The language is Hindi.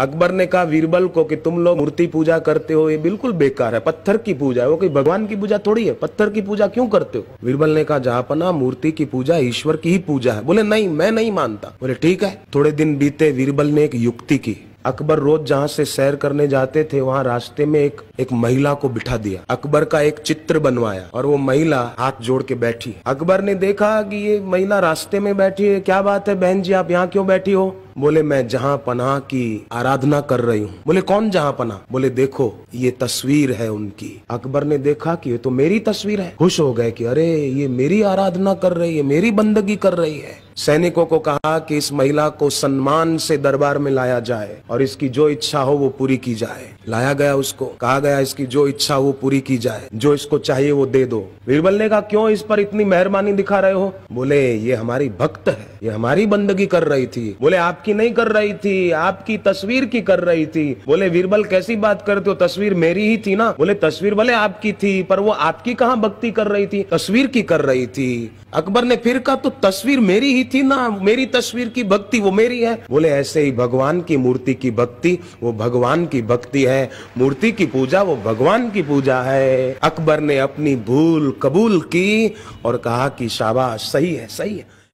अकबर ने कहा वीरबल को कि तुम लोग मूर्ति पूजा करते हो ये बिल्कुल बेकार है पत्थर की पूजा है वो कोई भगवान की पूजा थोड़ी है पत्थर की पूजा क्यों करते हो वीरबल ने कहा जहापना मूर्ति की पूजा ईश्वर की ही पूजा है बोले नहीं मैं नहीं मानता बोले ठीक है थोड़े दिन बीते वीरबल ने एक युक्ति की अकबर रोज जहाँ से सैर करने जाते थे वहाँ रास्ते में एक एक महिला को बिठा दिया अकबर का एक चित्र बनवाया और वो महिला हाथ जोड़ के बैठी अकबर ने देखा कि ये महिला रास्ते में बैठी है क्या बात है बहन जी आप यहाँ क्यों बैठी हो बोले मैं जहाँ पनाह की आराधना कर रही हूँ बोले कौन जहां पनाह बोले देखो ये तस्वीर है उनकी अकबर ने देखा कि ये तो मेरी तस्वीर है खुश हो गए कि अरे ये मेरी आराधना कर रही है मेरी बंदगी कर रही है सैनिकों को कहा कि इस महिला को सम्मान से दरबार में लाया जाए और इसकी जो इच्छा हो वो पूरी की जाए लाया गया उसको कहा गया इसकी जो इच्छा हो पूरी की जाए जो इसको चाहिए वो दे दो बीरबल ने कहा क्यों इस पर इतनी मेहरबानी दिखा रहे हो बोले ये हमारी भक्त है ये हमारी बंदगी कर रही थी बोले आपकी की नहीं कर रही थी आपकी तस्वीर की कर रही थी बोले वीरबल कैसी बात करते हो तस्वीर मेरी ही थी ना बोले तस्वीर भले आपकी थी पर वो आपकी कहाँ भक्ति कर रही थी तस्वीर की कर रही थी अकबर ने फिर कहा तो तस्वीर मेरी ही थी ना मेरी तस्वीर की भक्ति वो मेरी है बोले ऐसे ही भगवान की मूर्ति की भक्ति वो भगवान की भक्ति है मूर्ति की पूजा वो भगवान की पूजा है अकबर ने अपनी भूल कबूल की और कहा कि शाबाश सही है सही है